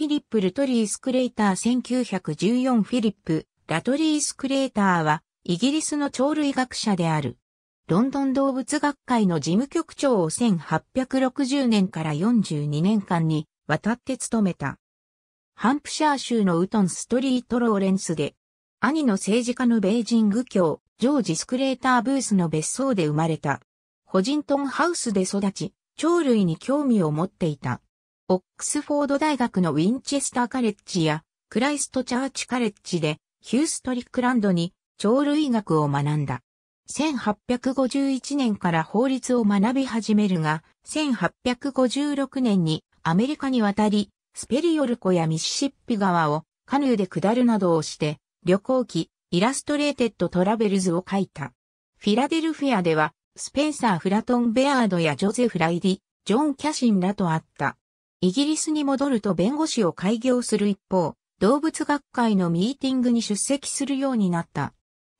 フィリップ・ルトリース・クレーター1914フィリップ・ラトリース・クレーターは、イギリスの鳥類学者である。ロンドン動物学会の事務局長を1860年から42年間にわたって務めた。ハンプシャー州のウトンストリート・ローレンスで、兄の政治家のベイジング教、ジョージ・スクレーター・ブースの別荘で生まれた。ホジントンハウスで育ち、鳥類に興味を持っていた。オックスフォード大学のウィンチェスターカレッジやクライストチャーチカレッジでヒューストリックランドに鳥類学を学んだ。1851年から法律を学び始めるが、1856年にアメリカに渡り、スペリオル湖やミシシッピ川をカヌーで下るなどをして、旅行記、イラストレーテッドトラベルズを書いた。フィラデルフィアでは、スペンサー・フラトン・ベアードやジョゼフ・ライディ、ジョン・キャシンらと会った。イギリスに戻ると弁護士を開業する一方、動物学会のミーティングに出席するようになった。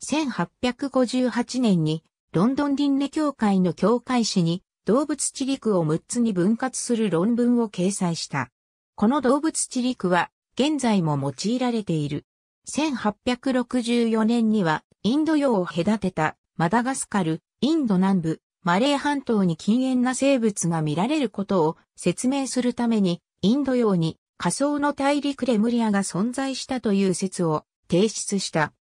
1858年にロンドン輪廻協会の教会誌に動物地理区を6つに分割する論文を掲載した。この動物地理区は現在も用いられている。1864年にはインド洋を隔てたマダガスカル、インド南部、マレー半島に禁煙な生物が見られることを説明するために、インド洋に仮想の大陸レムリアが存在したという説を提出した。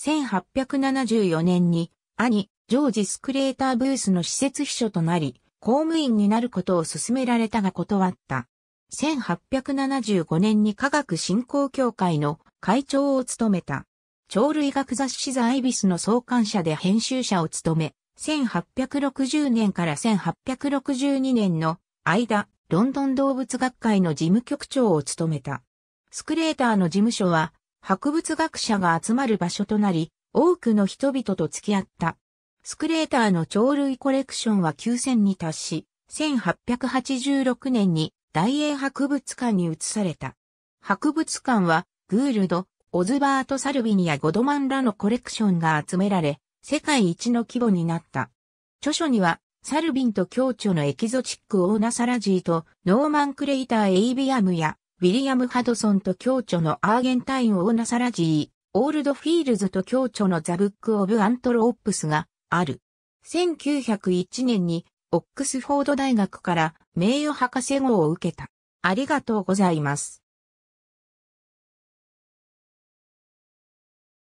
1874年に兄、ジョージ・スクレーター・ブースの施設秘書となり、公務員になることを勧められたが断った。1875年に科学振興協会の会長を務めた。鳥類学雑誌ザ・アイビスの創刊者で編集者を務め、1860年から1862年の間、ロンドン動物学会の事務局長を務めた。スクレーターの事務所は、博物学者が集まる場所となり、多くの人々と付き合った。スクレーターの鳥類コレクションは9000に達し、1886年に大英博物館に移された。博物館は、グールド、オズバート・サルビニやゴドマンらのコレクションが集められ、世界一の規模になった。著書には、サルビンと共著のエキゾチックオーナサラジーとノーマンクレイターエイビアムやウィリアム・ハドソンと共著のアーゲンタインオーナサラジー、オールドフィールズと共著のザ・ブック・オブ・アントロープスがある。1901年にオックスフォード大学から名誉博士号を受けた。ありがとうございます。